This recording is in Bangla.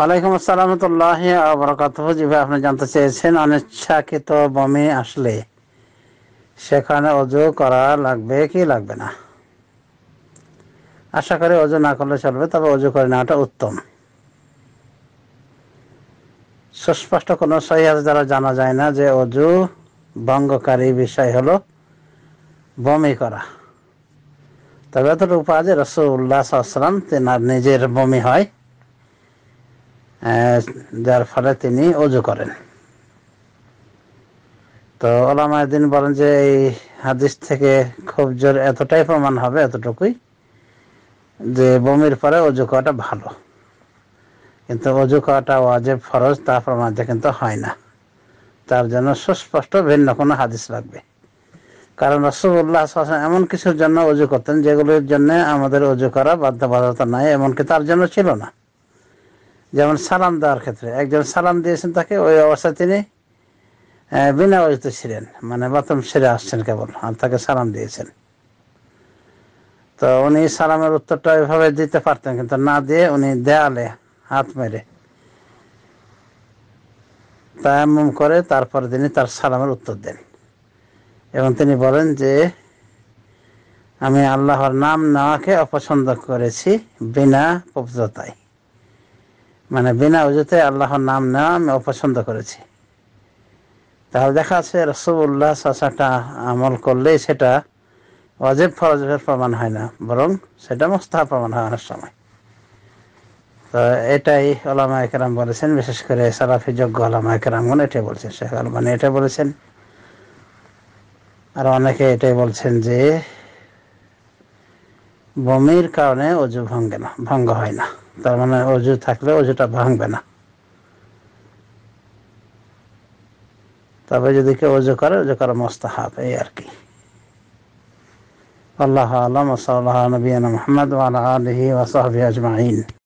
ওয়ালাইকুম আসসালাম বরকাত জি ভাই আপনি জানতে চেয়েছেন অনিচ্ছাকৃত বমি আসলে সেখানে অজু করা লাগবে কি লাগবে না আশা করি অজু না করলে চলবে তবে অজু করে নেওয়াটা উত্তম সুস্পষ্ট কোনো সহি আছে যারা জানা যায় না যে অজু ভঙ্গকারী বিষয় হলো বমি করা তবে এতটুকু পাওয়া যায় রসুল্লাহ সাল্লাম তেনার নিজের বমি হয় যার ফলে তিনি অজু করেন তো ওলামায়দিন বলেন যে এই হাদিস থেকে খুব জোর এতটাই প্রমাণ হবে এতটুকুই যে বমির পরে অজু করাটা ভালো কিন্তু অজু করাটা ওয়াজে ফরজ তা প্রমাণিত কিন্তু হয় না তার জন্য সুস্পষ্ট ভিন্ন কোনো হাদিস লাগবে কারণ রসুল্লাহ এমন কিছুর জন্য অজু করতেন যেগুলোর জন্য আমাদের অজু করা বাধ্যবাধকতা নাই এমনকি তার জন্য ছিল না যেমন সালাম দেওয়ার ক্ষেত্রে একজন সালাম দিয়েছেন তাকে ওই অবস্থায় তিনি বিনা অজিত ছিলেন মানে বাথরুম সেরে আসছেন কেবল আর তাকে সালাম দিয়েছেন তো উনি সালামের উত্তরটা ওইভাবে দিতে পারতেন কিন্তু না দিয়ে উনি দেয়ালে হাত মেরে তায়াম্মুম করে তারপর তিনি তার সালামের উত্তর দেন এবং তিনি বলেন যে আমি আল্লাহর নাম নেওয়াকে অপছন্দ করেছি বিনা পবিত্রতায় মানে বিনা অজুতে আল্লাহর নাম নেওয়া আমি অপছন্দ করেছি তাহলে দেখা আছে রসগোল্লা চাচাটা আমল করলেই সেটা অজেব ফরজের প্রমাণ হয় না বরং সেটা মোস্তাহ প্রমাণ হয় অনেক সময় তো এটাই আলামা একরাম বলেছেন বিশেষ করে সালাফি যোগ্য একরাম একরামগণ এটাই বলছেন শেখ আলমানি এটা বলেছেন আর অনেকে এটাই বলছেন যে বমির কারণে অজু ভঙ্গে না ভঙ্গ হয় না তার মানে ও যে থাকলে ও যেটা ভাঙবে না তবে যদি কেউ যে করে যে করে মোস্তাহাব এই আর কি আল্লাহ আলম সাল্লাহ নবীন মোহাম্মদ আলহি ওসাহী আজমাইন